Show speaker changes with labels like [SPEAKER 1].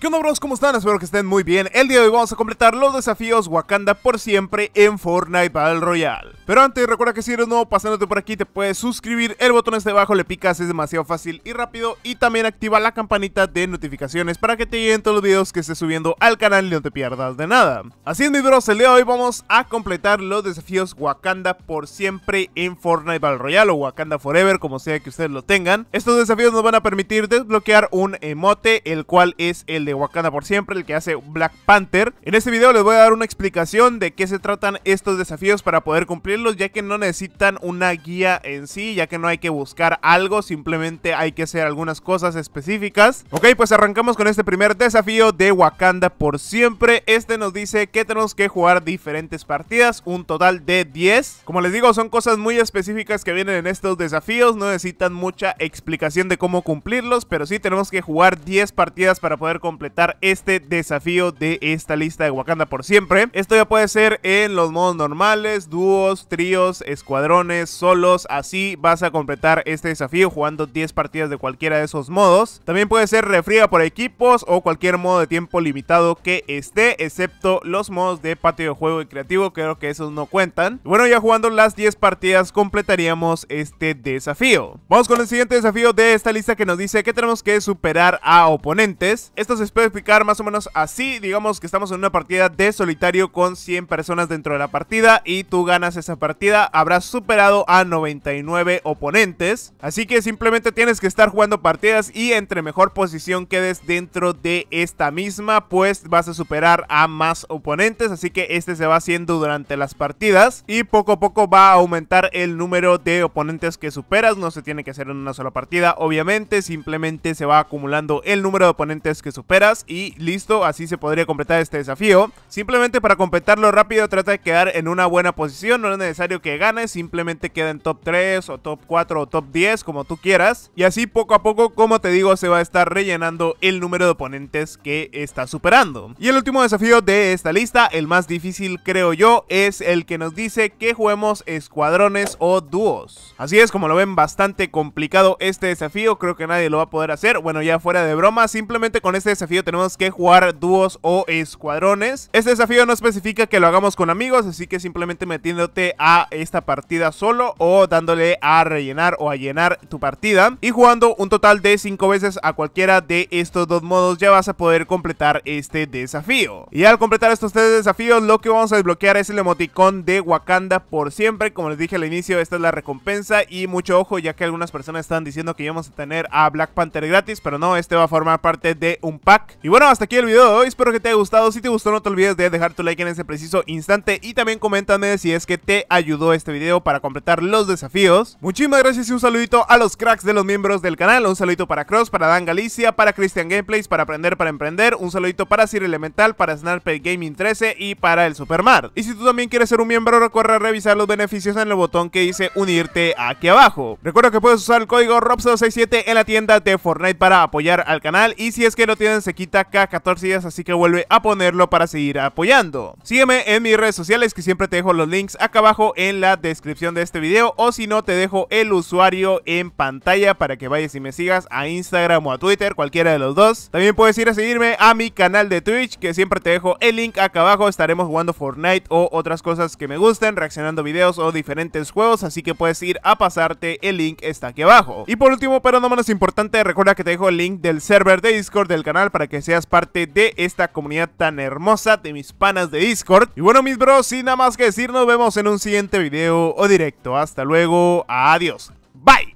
[SPEAKER 1] ¿Qué onda bros? ¿Cómo están? Espero que estén muy bien. El día de hoy vamos a completar los desafíos Wakanda por siempre en Fortnite Battle Royale. Pero antes, recuerda que si eres nuevo pasándote por aquí te puedes suscribir, el botón está abajo, le picas, es demasiado fácil y rápido. Y también activa la campanita de notificaciones para que te lleguen todos los videos que esté subiendo al canal y no te pierdas de nada. Así es mis bros, el día de hoy vamos a completar los desafíos Wakanda por siempre en Fortnite Battle Royale o Wakanda Forever, como sea que ustedes lo tengan. Estos desafíos nos van a permitir desbloquear un emote, el cual es el de Wakanda por siempre, el que hace Black Panther. En este video les voy a dar una explicación de qué se tratan estos desafíos para poder cumplirlos, ya que no necesitan una guía en sí, ya que no hay que buscar algo, simplemente hay que hacer algunas cosas específicas. Ok, pues arrancamos con este primer desafío de Wakanda por siempre. Este nos dice que tenemos que jugar diferentes partidas, un total de 10. Como les digo, son cosas muy específicas que vienen en estos desafíos, no necesitan mucha explicación de cómo cumplirlos, pero sí tenemos que jugar 10 partidas para poder cumplirlos completar este desafío de esta lista de Wakanda por siempre. Esto ya puede ser en los modos normales, dúos, tríos, escuadrones, solos, así vas a completar este desafío jugando 10 partidas de cualquiera de esos modos. También puede ser refriega por equipos o cualquier modo de tiempo limitado que esté, excepto los modos de patio de juego y creativo, creo que esos no cuentan. Bueno, ya jugando las 10 partidas completaríamos este desafío. Vamos con el siguiente desafío de esta lista que nos dice que tenemos que superar a oponentes. Estos puedo explicar más o menos así. Digamos que estamos en una partida de solitario con 100 personas dentro de la partida y tú ganas esa partida. Habrás superado a 99 oponentes. Así que simplemente tienes que estar jugando partidas y entre mejor posición quedes dentro de esta misma, pues vas a superar a más oponentes. Así que este se va haciendo durante las partidas y poco a poco va a aumentar el número de oponentes que superas. No se tiene que hacer en una sola partida, obviamente. Simplemente se va acumulando el número de oponentes que superas y listo, así se podría completar este desafío. Simplemente para completarlo rápido trata de quedar en una buena posición, no es necesario que ganes, simplemente queda en top 3 o top 4 o top 10 como tú quieras. Y así poco a poco, como te digo, se va a estar rellenando el número de oponentes que está superando. Y el último desafío de esta lista, el más difícil creo yo, es el que nos dice que juguemos escuadrones o dúos. Así es, como lo ven, bastante complicado este desafío, creo que nadie lo va a poder hacer. Bueno, ya fuera de broma, simplemente con este desafío tenemos que jugar dúos o escuadrones. Este desafío no especifica que lo hagamos con amigos, así que simplemente metiéndote a esta partida solo o dándole a rellenar o a llenar tu partida y jugando un total de 5 veces a cualquiera de estos dos modos ya vas a poder completar este desafío. Y al completar estos tres desafíos lo que vamos a desbloquear es el emoticón de Wakanda por siempre. Como les dije al inicio, esta es la recompensa y mucho ojo ya que algunas personas están diciendo que íbamos a tener a Black Panther gratis, pero no, este va a formar parte de un y bueno, hasta aquí el video de hoy, espero que te haya gustado, si te gustó no te olvides de dejar tu like en ese preciso instante y también coméntame si es que te ayudó este video para completar los desafíos. Muchísimas gracias y un saludito a los cracks de los miembros del canal, un saludito para Cross, para Dan Galicia, para Christian Gameplays, para Aprender para Emprender, un saludito para Sir Elemental, para Sniper Gaming 13 y para el Supermar. Y si tú también quieres ser un miembro, recuerda revisar los beneficios en el botón que dice unirte aquí abajo. Recuerda que puedes usar el código ROPS267 en la tienda de Fortnite para apoyar al canal y si es que lo tienes se quita cada 14 días, así que vuelve a ponerlo para seguir apoyando. Sígueme en mis redes sociales que siempre te dejo los links acá abajo en la descripción de este video o si no te dejo el usuario en pantalla para que vayas y me sigas a Instagram o a Twitter, cualquiera de los dos. También puedes ir a seguirme a mi canal de Twitch que siempre te dejo el link acá abajo, estaremos jugando Fortnite o otras cosas que me gusten, reaccionando videos o diferentes juegos, así que puedes ir a pasarte, el link está aquí abajo. Y por último, pero no menos importante, recuerda que te dejo el link del server de Discord del canal para que seas parte de esta comunidad tan hermosa de mis panas de Discord. Y bueno mis bros, sin nada más que decir, nos vemos en un siguiente video o directo. Hasta luego, adiós, bye.